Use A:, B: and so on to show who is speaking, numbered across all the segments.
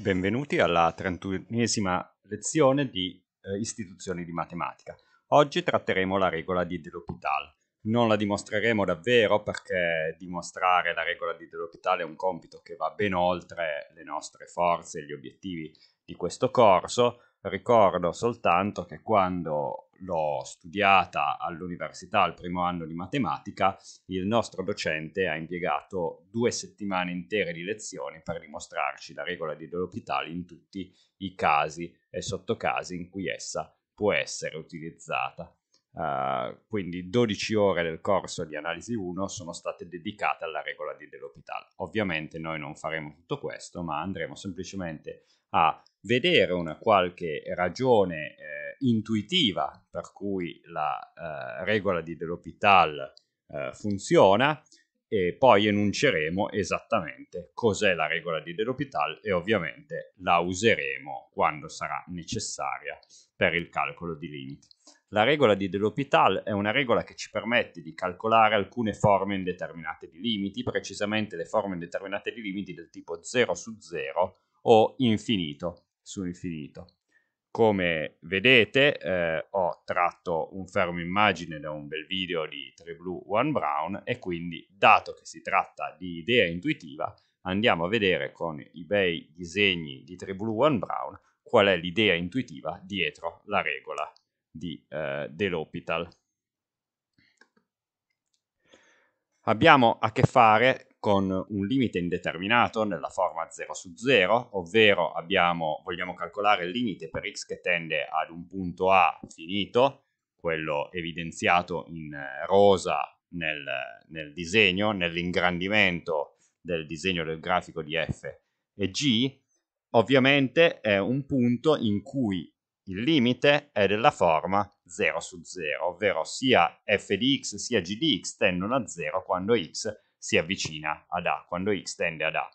A: benvenuti alla 31esima lezione di eh, istituzioni di matematica. Oggi tratteremo la regola di L'Hopital. Non la dimostreremo davvero perché dimostrare la regola di L'Hopital è un compito che va ben oltre le nostre forze e gli obiettivi di questo corso, ricordo soltanto che quando l'ho studiata all'università al primo anno di matematica, il nostro docente ha impiegato due settimane intere di lezioni per dimostrarci la regola di L'Hopital in tutti i casi e sottocasi in cui essa può essere utilizzata. Uh, quindi 12 ore del corso di analisi 1 sono state dedicate alla regola di L'Hopital. Ovviamente noi non faremo tutto questo, ma andremo semplicemente a vedere una qualche ragione eh, intuitiva per cui la eh, regola di Del'Hopital eh, funziona e poi enunceremo esattamente cos'è la regola di Del'Hopital e ovviamente la useremo quando sarà necessaria per il calcolo di limiti. La regola di Del'Hopital è una regola che ci permette di calcolare alcune forme indeterminate di limiti, precisamente le forme indeterminate di limiti del tipo 0 su 0 o infinito su infinito. Come vedete eh, ho tratto un fermo immagine da un bel video di 3 Blue One Brown e quindi dato che si tratta di idea intuitiva andiamo a vedere con i bei disegni di 3 Blue One Brown qual è l'idea intuitiva dietro la regola di eh, dell'Hopital. Abbiamo a che fare con un limite indeterminato nella forma 0 su 0, ovvero abbiamo, vogliamo calcolare il limite per x che tende ad un punto A finito, quello evidenziato in rosa nel, nel disegno, nell'ingrandimento del disegno del grafico di f e g, ovviamente è un punto in cui il limite è della forma 0 su 0, ovvero sia f di x sia g di x tendono a 0 quando x è si avvicina ad A, quando x tende ad A.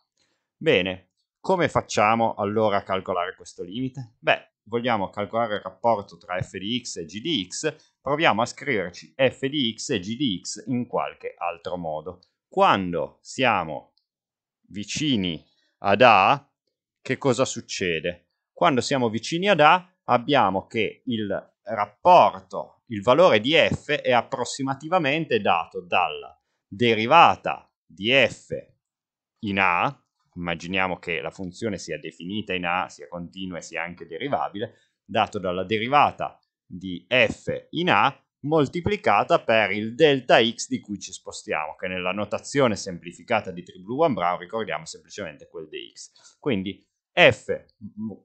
A: Bene, come facciamo allora a calcolare questo limite? Beh, vogliamo calcolare il rapporto tra f di x e g di x, proviamo a scriverci f di x e g di x in qualche altro modo. Quando siamo vicini ad A, che cosa succede? Quando siamo vicini ad A abbiamo che il rapporto, il valore di f è approssimativamente dato dalla derivata di f in A, immaginiamo che la funzione sia definita in A, sia continua e sia anche derivabile, dato dalla derivata di f in A moltiplicata per il delta x di cui ci spostiamo, che nella notazione semplificata di Triblu-One-Brown ricordiamo semplicemente quel di x. Quindi f,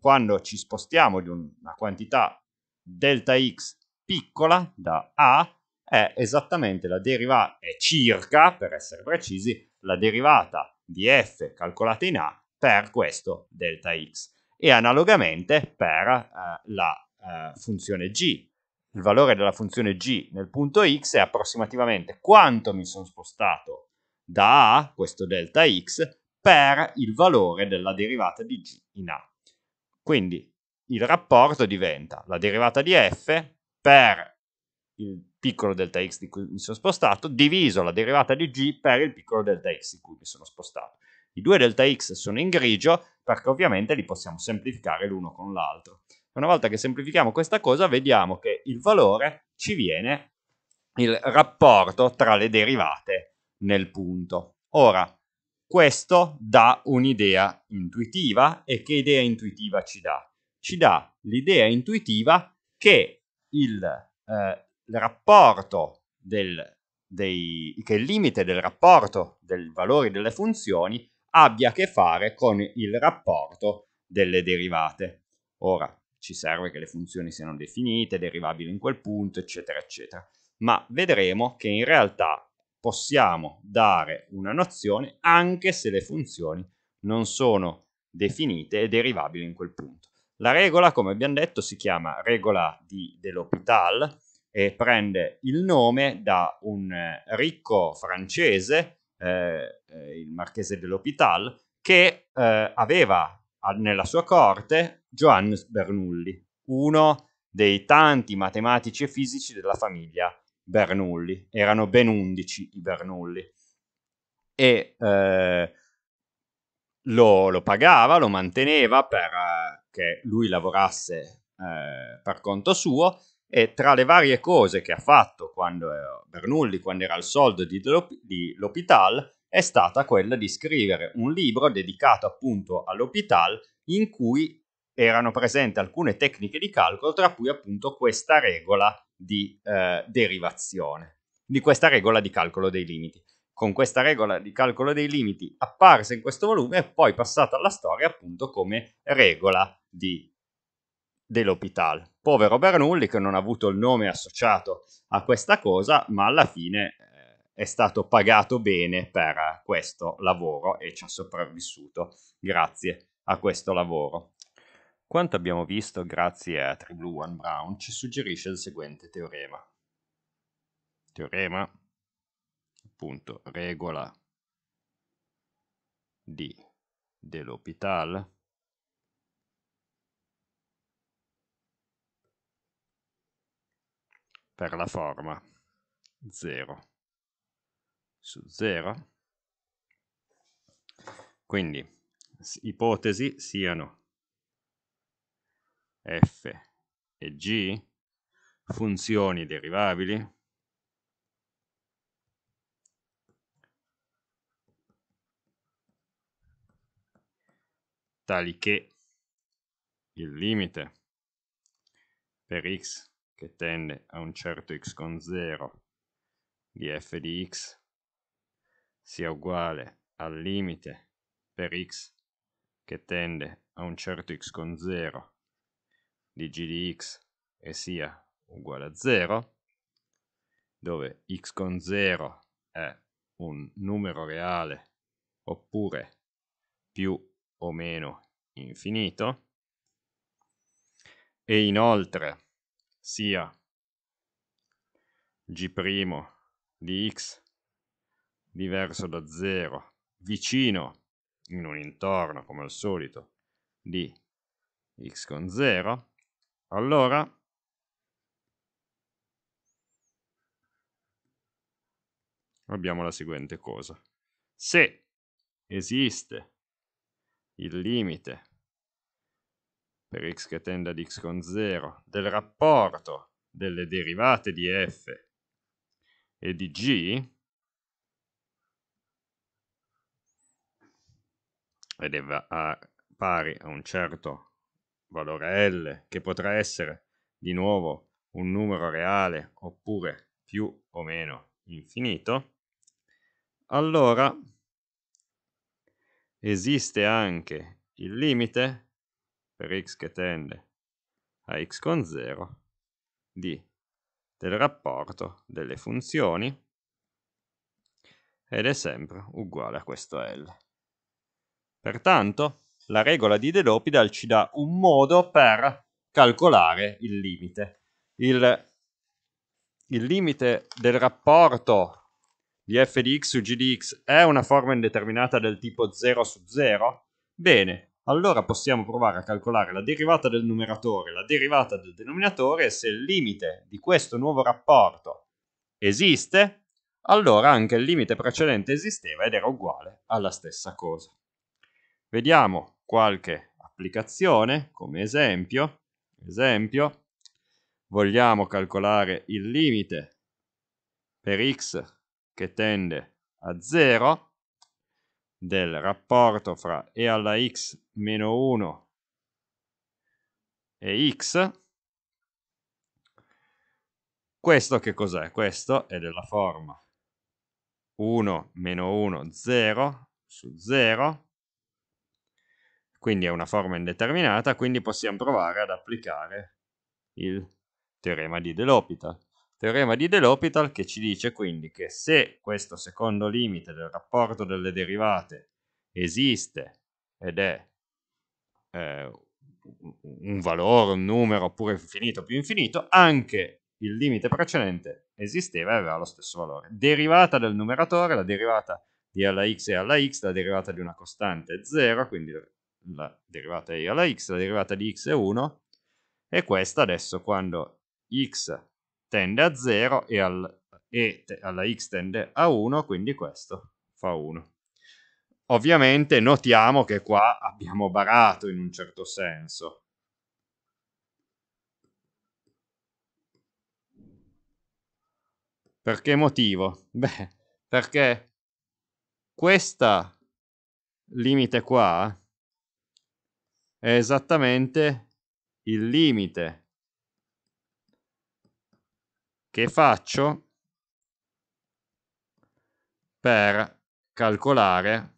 A: quando ci spostiamo di una quantità delta x piccola da A, è esattamente la derivata, è circa, per essere precisi, la derivata di f calcolata in a per questo delta x e analogamente per eh, la eh, funzione g. Il valore della funzione g nel punto x è approssimativamente quanto mi sono spostato da a, questo delta x, per il valore della derivata di g in a. Quindi il rapporto diventa la derivata di f per il piccolo delta x di cui mi sono spostato diviso la derivata di g per il piccolo delta x di cui mi sono spostato. I due delta x sono in grigio perché ovviamente li possiamo semplificare l'uno con l'altro. Una volta che semplifichiamo questa cosa vediamo che il valore ci viene il rapporto tra le derivate nel punto. Ora, questo dà un'idea intuitiva e che idea intuitiva ci dà? Ci dà l'idea intuitiva che il eh, rapporto del, dei, che il limite del rapporto dei valori delle funzioni abbia a che fare con il rapporto delle derivate. Ora, ci serve che le funzioni siano definite, derivabili in quel punto, eccetera, eccetera. Ma vedremo che in realtà possiamo dare una nozione anche se le funzioni non sono definite e derivabili in quel punto. La regola, come abbiamo detto, si chiama regola di L'Hopital e prende il nome da un eh, ricco francese, eh, eh il marchese dell'Hopital, che eh, aveva nella sua corte Johannes Bernoulli, uno dei tanti matematici e fisici della famiglia Bernoulli. Erano ben undici i Bernoulli. E eh, lo, lo, pagava, lo manteneva perché eh, lui lavorasse per conto suo e tra le varie cose che ha fatto quando eh, Bernulli, quando era al soldo di, Lop- di L'Hopital, è stata quella di scrivere un libro dedicato appunto all'Hopital in cui erano presenti alcune tecniche di calcolo, tra cui appunto questa regola di eh, derivazione, di questa regola di calcolo dei limiti. Con questa regola di calcolo dei limiti apparsa in questo volume e poi passata alla storia appunto come regola di dell'Hopital. Povero Bernoulli che non ha avuto il nome associato a questa cosa, ma alla fine eh, è stato pagato bene per questo lavoro e ci ha sopravvissuto grazie a questo lavoro. Quanto abbiamo visto grazie a Tree Blue One Brown ci suggerisce il seguente teorema. Teorema, appunto, regola di dell'Hopital per la forma 0 su 0. Quindi ipotesi siano f e g funzioni derivabili tali che il limite per x che tende a un certo x con 0 di f di x sia uguale al limite per x che tende a un certo x con 0 di g di x e sia uguale a 0, dove x con 0 è un numero reale oppure più o meno infinito, e inoltre sia g' di x diverso da 0 vicino in un intorno come al solito di x con 0 allora abbiamo la seguente cosa se esiste il limite per x che tende ad x con 0 del rapporto delle derivate di f e di g ed è pari a un certo valore L che potrà essere di nuovo un numero reale oppure più o meno infinito, allora esiste anche il limite per x che tende a x con 0 di, del rapporto delle funzioni ed è sempre uguale a questo L. Pertanto la regola di De Lopidal ci dà un modo per calcolare il limite. Il, il limite del rapporto di f di x su g di x è una forma indeterminata del tipo 0 su 0? Bene, allora possiamo provare a calcolare la derivata del numeratore e la derivata del denominatore e se il limite di questo nuovo rapporto esiste, allora anche il limite precedente esisteva ed era uguale alla stessa cosa. Vediamo qualche applicazione come esempio. Esempio, vogliamo calcolare il limite per x che tende a 0 del rapporto fra e alla x meno 1 e x. Questo che cos'è? Questo è della forma 1 meno 1, 0 su 0, quindi è una forma indeterminata, quindi possiamo provare ad applicare il teorema di De L'Hopital teorema di L'Hopital che ci dice quindi che se questo secondo limite del rapporto delle derivate esiste ed è eh, un valore, un numero oppure infinito più infinito, anche il limite precedente esisteva e aveva lo stesso valore. Derivata del numeratore, la derivata di alla x è alla x, la derivata di una costante è 0, quindi la derivata di alla x, la derivata di x è 1, e questa adesso quando x tende a 0 e, al, e te, alla x tende a 1, quindi questo fa 1. Ovviamente notiamo che qua abbiamo barato in un certo senso. Perché motivo? Beh, perché questa limite qua è esattamente il limite che faccio per calcolare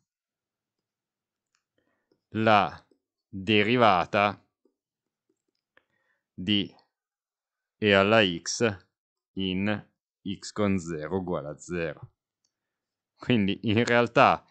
A: la derivata di e alla x in x con 0 uguale a 0. Quindi in realtà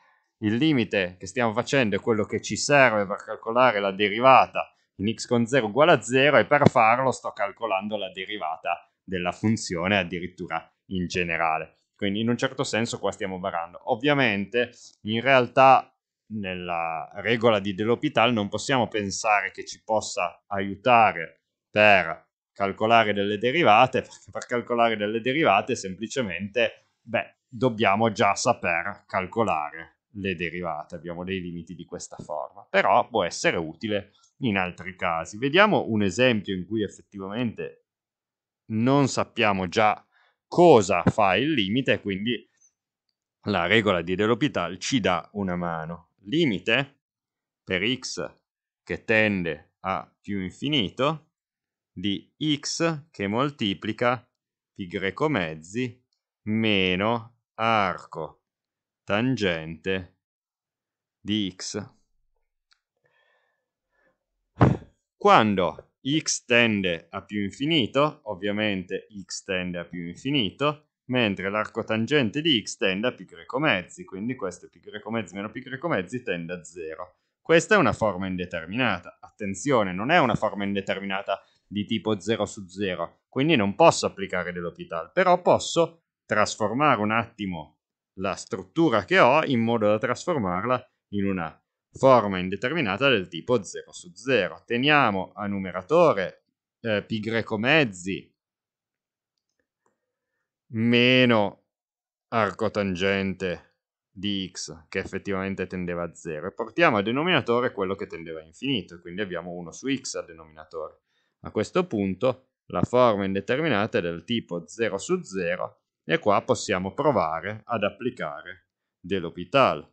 A: il limite che stiamo facendo è quello che ci serve per calcolare la derivata in x con 0 uguale a 0 e per farlo sto calcolando la derivata della funzione, addirittura in generale. Quindi in un certo senso qua stiamo barando. Ovviamente in realtà nella regola di Dell'Hopital non possiamo pensare che ci possa aiutare per calcolare delle derivate, perché per calcolare delle derivate semplicemente, beh, dobbiamo già saper calcolare le derivate, abbiamo dei limiti di questa forma, però può essere utile in altri casi. Vediamo un esempio in cui effettivamente non sappiamo già cosa fa il limite, quindi la regola di Dell'Hopital ci dà una mano. Limite per x che tende a più infinito di x che moltiplica pi greco mezzi meno arco tangente di x. Quando x tende a più infinito, ovviamente x tende a più infinito, mentre l'arco tangente di x tende a π greco mezzi, quindi questo π greco mezzi meno π greco mezzi tende a 0. Questa è una forma indeterminata. Attenzione, non è una forma indeterminata di tipo 0 su 0, quindi non posso applicare dell'opital, però posso trasformare un attimo la struttura che ho in modo da trasformarla in una forma indeterminata del tipo 0 su 0. Teniamo a numeratore eh, π mezzi meno arcotangente di x che effettivamente tendeva a 0 e portiamo a denominatore quello che tendeva a infinito, quindi abbiamo 1 su x a denominatore. A questo punto la forma indeterminata è del tipo 0 su 0 e qua possiamo provare ad applicare dell'Hopital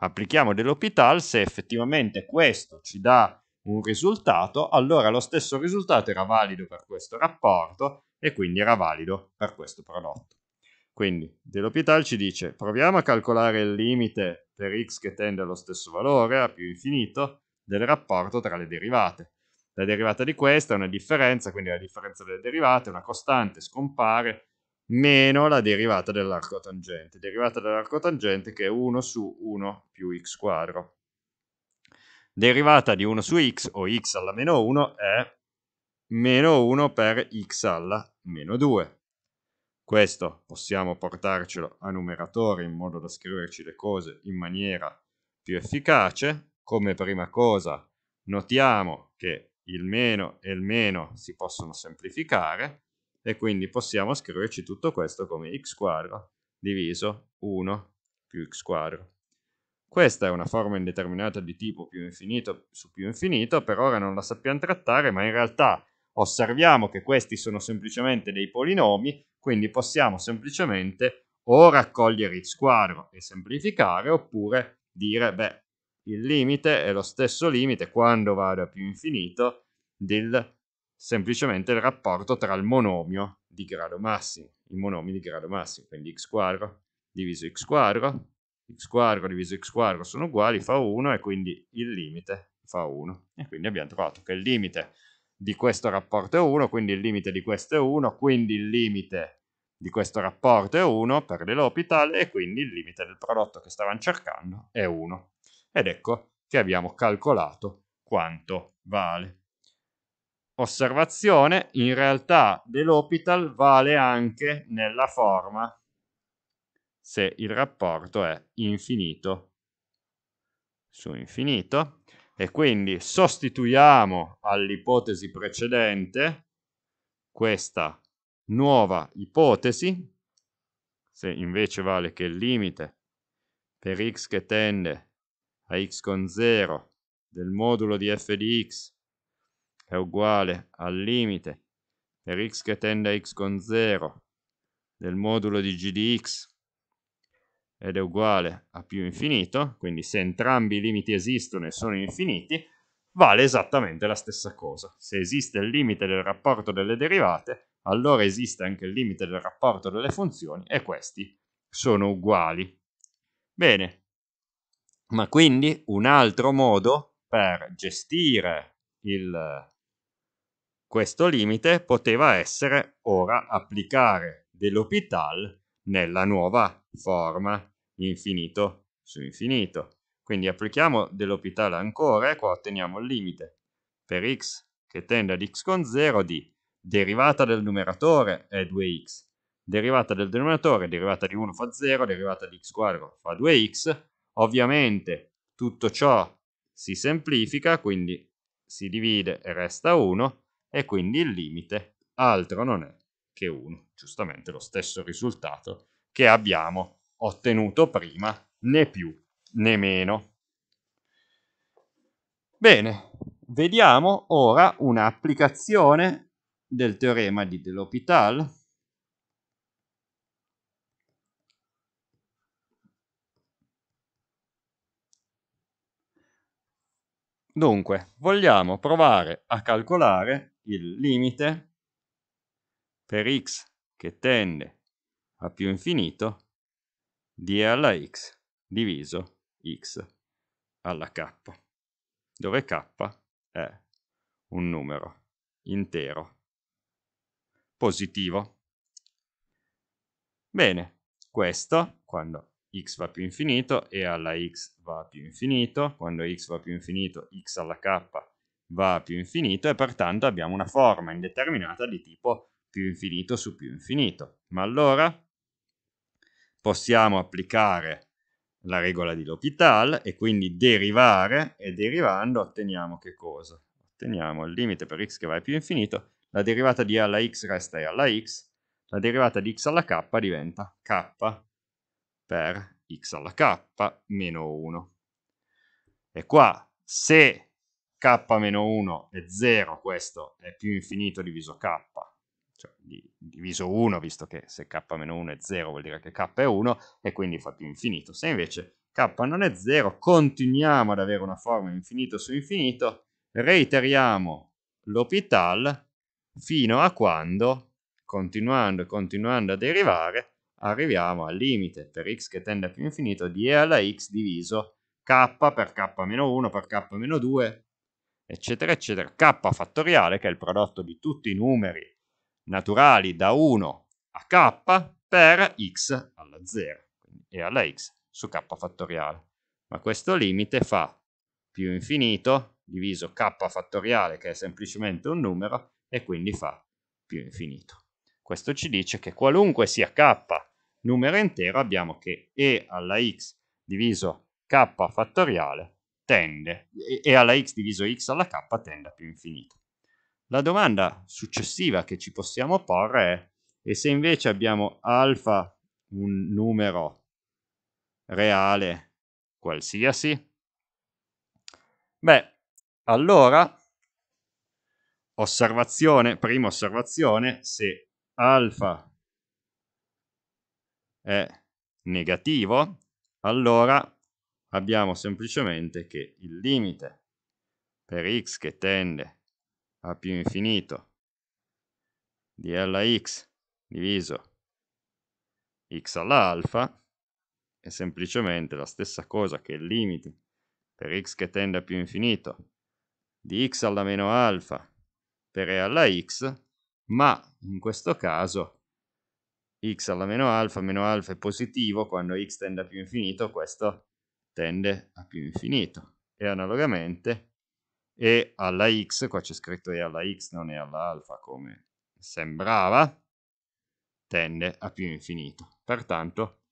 A: applichiamo dell'Hopital, se effettivamente questo ci dà un risultato, allora lo stesso risultato era valido per questo rapporto e quindi era valido per questo prodotto. Quindi dell'Hopital ci dice proviamo a calcolare il limite per x che tende allo stesso valore, a più infinito, del rapporto tra le derivate. La derivata di questa è una differenza, quindi la differenza delle derivate è una costante, scompare, meno la derivata dell'arco tangente, derivata dell'arco tangente che è 1 su 1 più x quadro. Derivata di 1 su x o x alla meno 1 è meno 1 per x alla meno 2. Questo possiamo portarcelo a numeratore in modo da scriverci le cose in maniera più efficace. Come prima cosa notiamo che il meno e il meno si possono semplificare e quindi possiamo scriverci tutto questo come x quadro diviso 1 più x quadro. Questa è una forma indeterminata di tipo più infinito su più infinito, per ora non la sappiamo trattare, ma in realtà osserviamo che questi sono semplicemente dei polinomi, quindi possiamo semplicemente o raccogliere x quadro e semplificare, oppure dire, beh, il limite è lo stesso limite quando vado a più infinito del polinomio semplicemente il rapporto tra il monomio di grado massimo, i monomi di grado massimo, quindi x quadro diviso x quadro, x quadro diviso x quadro sono uguali, fa 1 e quindi il limite fa 1. E eh. quindi abbiamo trovato che il limite di questo rapporto è 1, quindi il limite di questo è 1, quindi il limite di questo rapporto è 1 per l'Hopital e quindi il limite del prodotto che stavamo cercando è 1. Ed ecco che abbiamo calcolato quanto vale. Osservazione, in realtà dell'hopital vale anche nella forma se il rapporto è infinito su infinito e quindi sostituiamo all'ipotesi precedente questa nuova ipotesi, se invece vale che il limite per x che tende a x con 0 del modulo di f di x è uguale al limite per x che tende a x con 0 del modulo di g di x ed è uguale a più infinito, quindi se entrambi i limiti esistono e sono infiniti, vale esattamente la stessa cosa. Se esiste il limite del rapporto delle derivate, allora esiste anche il limite del rapporto delle funzioni e questi sono uguali. Bene, ma quindi un altro modo per gestire il questo limite poteva essere ora applicare dell'Hopital nella nuova forma infinito su infinito. Quindi applichiamo dell'Hopital ancora e qua otteniamo il limite per x che tende ad x con 0 di derivata del numeratore è 2x, derivata del denominatore, derivata di 1 fa 0, derivata di x quadro fa 2x. Ovviamente tutto ciò si semplifica, quindi si divide e resta 1 e quindi il limite altro non è che 1, giustamente lo stesso risultato che abbiamo ottenuto prima, né più né meno. Bene, vediamo ora un'applicazione del teorema di L'Hopital Dunque, vogliamo provare a calcolare il limite per x che tende a più infinito di e alla x diviso x alla k, dove k è un numero intero positivo. Bene, questo quando x va più infinito e alla x va più infinito, quando x va più infinito x alla k va più infinito e pertanto abbiamo una forma indeterminata di tipo più infinito su più infinito. Ma allora possiamo applicare la regola di L'Hopital e quindi derivare e derivando otteniamo che cosa? Otteniamo il limite per x che va a più infinito, la derivata di a alla x resta e alla x, la derivata di x alla k diventa k per x alla k meno 1. E qua se k-1 è 0, questo è più infinito diviso k, cioè diviso 1, visto che se k-1 è 0 vuol dire che k è 1, e quindi fa più infinito. Se invece k non è 0, continuiamo ad avere una forma infinito su infinito, reiteriamo l'opital fino a quando, continuando e continuando a derivare, arriviamo al limite per x che tende a più infinito di e alla x diviso k per k-1 per k-2 eccetera, eccetera, k fattoriale, che è il prodotto di tutti i numeri naturali da 1 a k per x alla 0 e alla x su k fattoriale. Ma questo limite fa più infinito diviso k fattoriale, che è semplicemente un numero, e quindi fa più infinito. Questo ci dice che qualunque sia k numero intero, abbiamo che e alla x diviso k fattoriale tende, e alla x diviso x alla k tende a più infinito. La domanda successiva che ci possiamo porre è, e se invece abbiamo alfa un numero reale qualsiasi, beh, allora, osservazione, prima osservazione, se alfa è negativo, allora abbiamo semplicemente che il limite per x che tende a più infinito di Lx diviso x alla alfa è semplicemente la stessa cosa che il limite per x che tende a più infinito di x alla meno alfa per e alla x, ma in questo caso x alla meno alfa, meno alfa è positivo, quando x tende a più infinito questo è tende a più infinito. E analogamente e alla x, qua c'è scritto e alla x, non e alla alfa come sembrava, tende a più infinito. Pertanto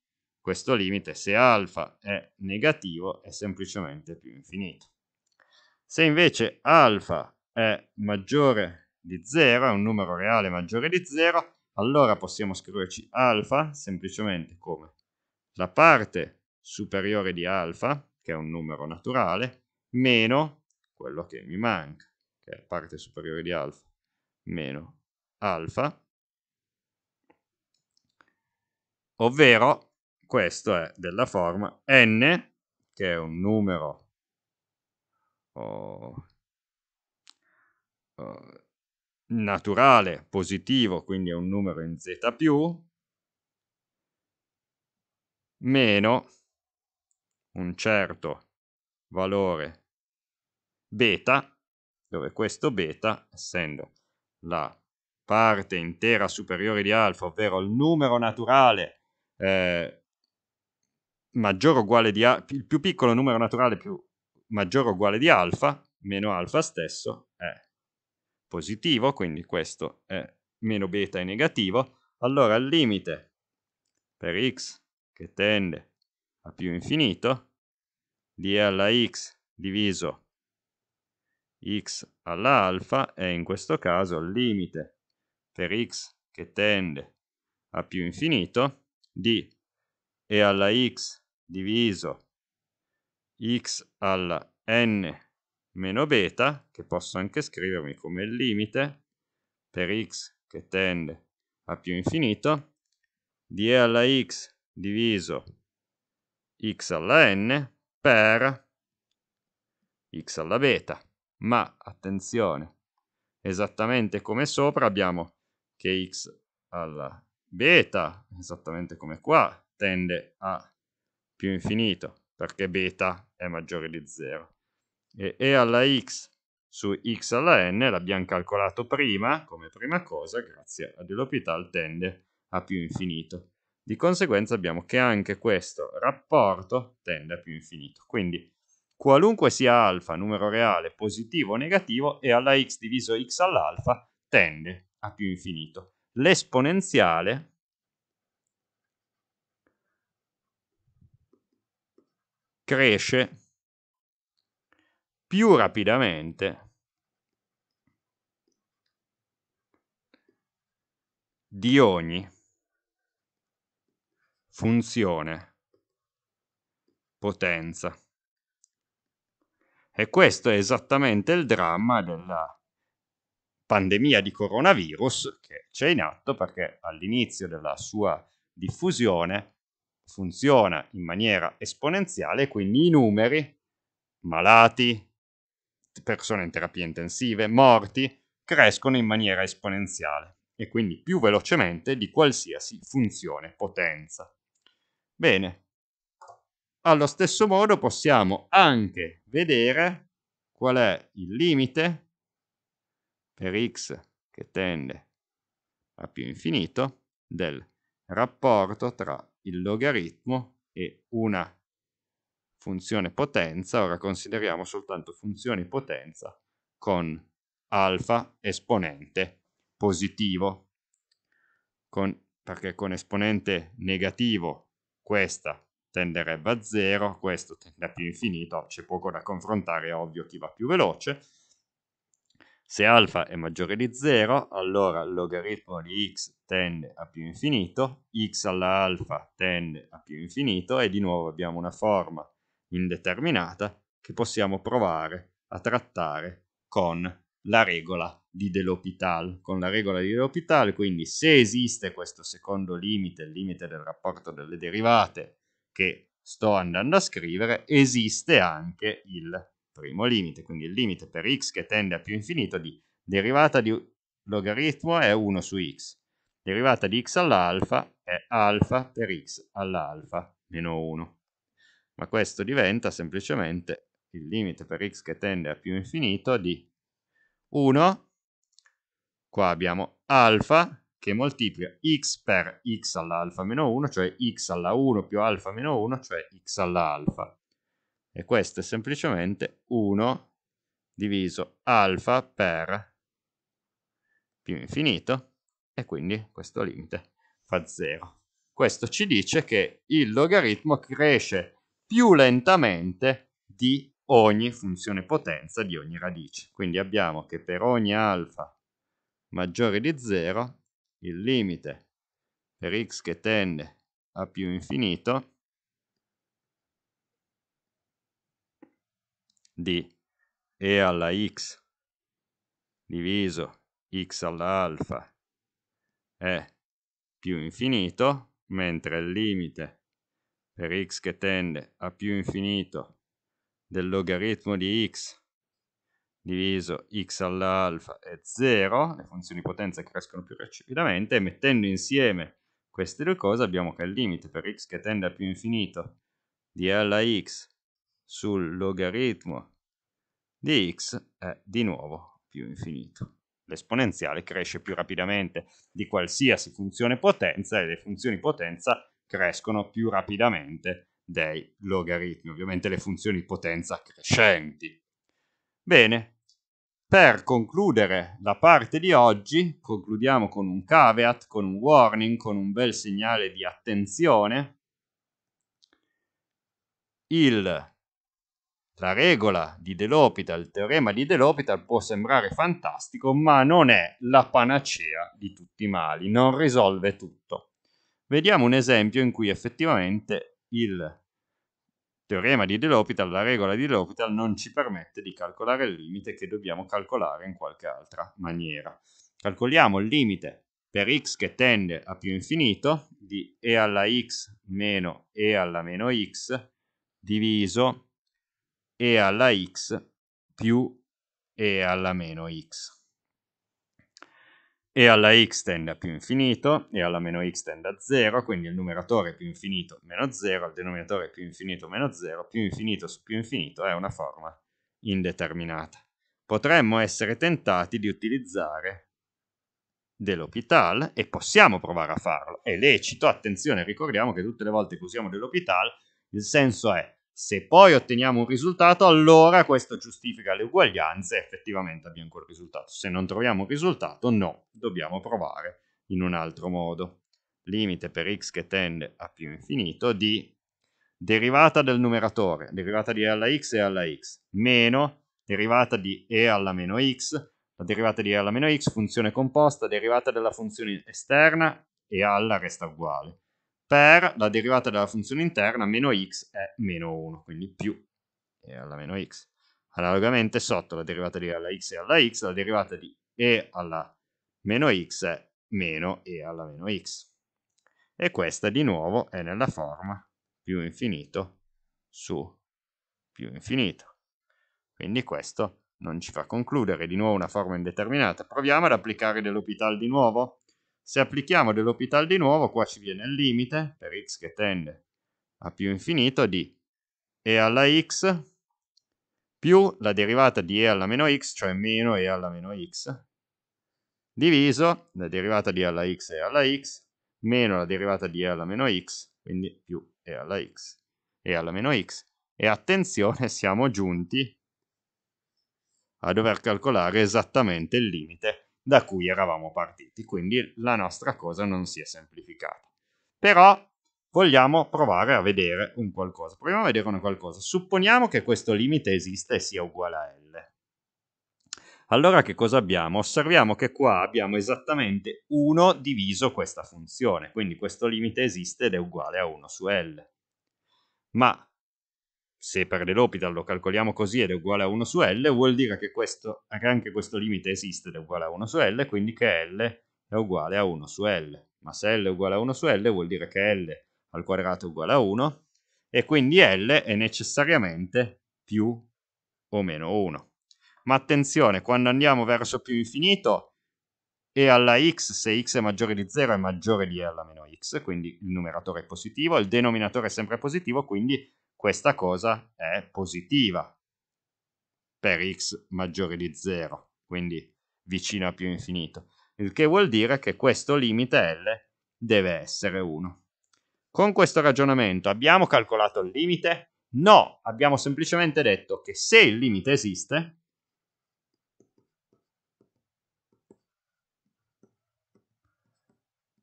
A: questo limite, se alfa è negativo, è semplicemente più infinito. Se invece alfa è maggiore di 0, è un numero reale maggiore di 0, allora possiamo scriverci alfa semplicemente come la parte superiore di alfa, che è un numero naturale, meno quello che mi manca, che è la parte superiore di alfa, meno alfa, ovvero questo è della forma n, che è un numero oh, oh, naturale positivo, quindi è un numero in z più, meno un certo valore beta, dove questo beta, essendo la parte intera superiore di alfa, ovvero il numero naturale eh, maggiore o uguale di alfa, il più piccolo numero naturale più maggiore o uguale di alfa, meno alfa stesso è positivo, quindi questo è meno beta è negativo, allora il limite per x che tende a più infinito d alla x diviso x alla alfa è in questo caso il limite per x che tende a più infinito di e alla x diviso x alla n meno beta, che posso anche scrivermi come il limite per x che tende a più infinito, di e alla x diviso x alla n per x alla beta. Ma attenzione, esattamente come sopra abbiamo che x alla beta, esattamente come qua, tende a più infinito, perché beta è maggiore di 0. E e alla x su x alla n l'abbiamo calcolato prima, come prima cosa, grazie a all'Hopital tende a più infinito. Di conseguenza abbiamo che anche questo rapporto tende a più infinito. Quindi qualunque sia alfa, numero reale, positivo o negativo, e alla x diviso x all'alfa tende a più infinito. L'esponenziale cresce più rapidamente di ogni funzione, potenza. E questo è esattamente il dramma della pandemia di coronavirus che c'è in atto perché all'inizio della sua diffusione funziona in maniera esponenziale, quindi i numeri, malati, persone in terapia intensive, morti, crescono in maniera esponenziale e quindi più velocemente di qualsiasi funzione potenza. Bene. Allo stesso modo possiamo anche vedere qual è il limite per x che tende a più infinito del rapporto tra il logaritmo e una funzione potenza, ora consideriamo soltanto funzioni potenza con alfa esponente positivo, con, perché con esponente negativo questa tenderebbe a 0, questo tende a più infinito, c'è poco da confrontare, è ovvio chi va più veloce. Se alfa è maggiore di 0, allora il logaritmo di x tende a più infinito, x alla alfa tende a più infinito e di nuovo abbiamo una forma indeterminata che possiamo provare a trattare con la regola di dell'Hopital, con la regola di dell'Hopital, quindi se esiste questo secondo limite, il limite del rapporto delle derivate che sto andando a scrivere, esiste anche il primo limite, quindi il limite per x che tende a più infinito di derivata di logaritmo è 1 su x, derivata di x all'alfa è alfa per x all'alfa meno 1. Ma questo diventa semplicemente il limite per x che tende a più infinito di 1 Qua abbiamo alfa che moltiplica x per x all'alfa meno 1, cioè x alla 1 più alfa meno 1, cioè x alla alfa. E questo è semplicemente 1 diviso alfa per più infinito, e quindi questo limite fa 0. Questo ci dice che il logaritmo cresce più lentamente di ogni funzione potenza di ogni radice. Quindi abbiamo che per ogni alfa maggiore di 0, il limite per x che tende a più infinito di e alla x diviso x alla alfa è più infinito, mentre il limite per x che tende a più infinito del logaritmo di x diviso x all'alfa è 0, le funzioni di potenza crescono più rapidamente, e mettendo insieme queste due cose abbiamo che il limite per x che tende a più infinito di alla x sul logaritmo di x è di nuovo più infinito. L'esponenziale cresce più rapidamente di qualsiasi funzione potenza e le funzioni potenza crescono più rapidamente dei logaritmi, ovviamente le funzioni potenza crescenti. Bene, per concludere la parte di oggi, concludiamo con un caveat, con un warning, con un bel segnale di attenzione. Il, la regola di Delopita, il teorema di Delopita può sembrare fantastico, ma non è la panacea di tutti i mali, non risolve tutto. Vediamo un esempio in cui effettivamente il teorema di L'Hopital, la regola di L'Hopital non ci permette di calcolare il limite che dobbiamo calcolare in qualche altra maniera. Calcoliamo il limite per x che tende a più infinito di e alla x meno e alla meno x diviso e alla x più e alla meno x e alla x tende a più infinito e alla meno x tende a 0, quindi il numeratore più infinito meno 0, il denominatore più infinito meno 0, più infinito su più infinito è una forma indeterminata. Potremmo essere tentati di utilizzare dell'Hopital e possiamo provare a farlo. È lecito, attenzione, ricordiamo che tutte le volte che usiamo dell'Hopital il senso è se poi otteniamo un risultato, allora questo giustifica le uguaglianze e effettivamente abbiamo quel risultato. Se non troviamo un risultato, no, dobbiamo provare in un altro modo. Limite per x che tende a più infinito di derivata del numeratore, derivata di e alla x e alla x, meno derivata di e alla meno x, la derivata di e alla meno x, funzione composta, derivata della funzione esterna e alla resta uguale per la derivata della funzione interna meno x è meno 1, quindi più e alla meno x. Analogamente sotto la derivata di e alla x è alla x, la derivata di e alla meno x è meno e alla meno x. E questa di nuovo è nella forma più infinito su più infinito. Quindi questo non ci fa concludere, di nuovo una forma indeterminata. Proviamo ad applicare dell'opital di nuovo. Se applichiamo dell'Hopital di nuovo, qua ci viene il limite, per x che tende a più infinito, di e alla x più la derivata di e alla meno x, cioè meno e alla meno x, diviso la derivata di e alla x e alla x, meno la derivata di e alla meno x, quindi più e alla x e alla meno x. E attenzione, siamo giunti a dover calcolare esattamente il limite da cui eravamo partiti, quindi la nostra cosa non si è semplificata. Però vogliamo provare a vedere un qualcosa. Proviamo a vedere una qualcosa. Supponiamo che questo limite esista e sia uguale a L. Allora che cosa abbiamo? Osserviamo che qua abbiamo esattamente 1 diviso questa funzione, quindi questo limite esiste ed è uguale a 1 su L. Ma se per l'Elopidal lo calcoliamo così ed è uguale a 1 su L, vuol dire che, questo, anche questo limite esiste ed è uguale a 1 su L, quindi che L è uguale a 1 su L. Ma se L è uguale a 1 su L vuol dire che L al quadrato è uguale a 1 e quindi L è necessariamente più o meno 1. Ma attenzione, quando andiamo verso più infinito e alla x, se x è maggiore di 0 è maggiore di L meno x, quindi il numeratore è positivo, il denominatore è sempre positivo, quindi questa cosa è positiva per x maggiore di 0, quindi vicino a più infinito, il che vuol dire che questo limite L deve essere 1. Con questo ragionamento abbiamo calcolato il limite? No, abbiamo semplicemente detto che se il limite esiste,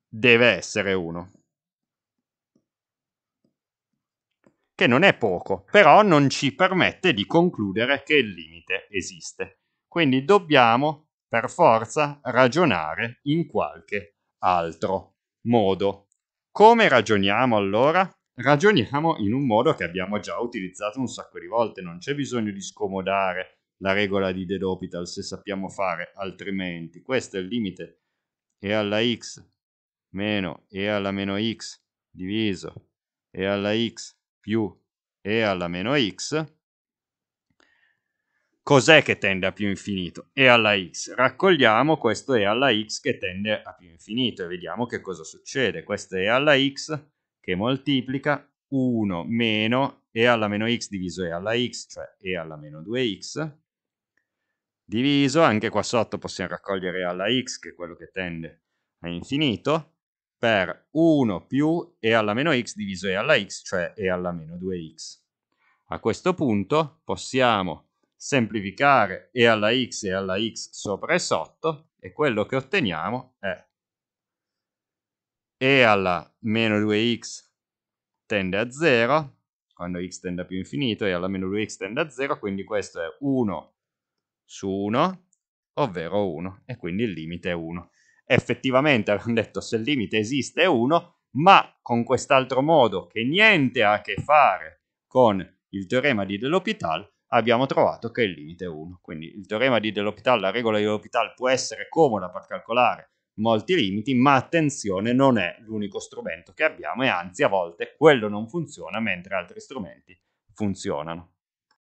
A: deve essere 1. che non è poco, però non ci permette di concludere che il limite esiste. Quindi dobbiamo per forza ragionare in qualche altro modo. Come ragioniamo allora? Ragioniamo in un modo che abbiamo già utilizzato un sacco di volte, non c'è bisogno di scomodare la regola di De L'Hopital se sappiamo fare altrimenti. Questo è il limite e alla x meno e alla meno x diviso e alla x più e alla meno x, cos'è che tende a più infinito? E alla x. Raccogliamo questo e alla x che tende a più infinito e vediamo che cosa succede. Questo e alla x che moltiplica 1 meno e alla meno x diviso e alla x, cioè e alla meno 2x, diviso, anche qua sotto possiamo raccogliere e alla x che è quello che tende a infinito, per 1 più e alla meno x diviso e alla x, cioè e alla meno 2x. A questo punto possiamo semplificare e alla x e alla x sopra e sotto e quello che otteniamo è e alla meno 2x tende a 0, quando x tende a più infinito, e alla meno 2x tende a 0, quindi questo è 1 su 1, ovvero 1, e quindi il limite è 1 effettivamente abbiamo detto se il limite esiste è 1, ma con quest'altro modo che niente ha a che fare con il teorema di Dell'Hopital, abbiamo trovato che il limite è 1. Quindi il teorema di Dell'Hopital, la regola di Dell'Hopital può essere comoda per calcolare molti limiti, ma attenzione non è l'unico strumento che abbiamo e anzi a volte quello non funziona mentre altri strumenti funzionano.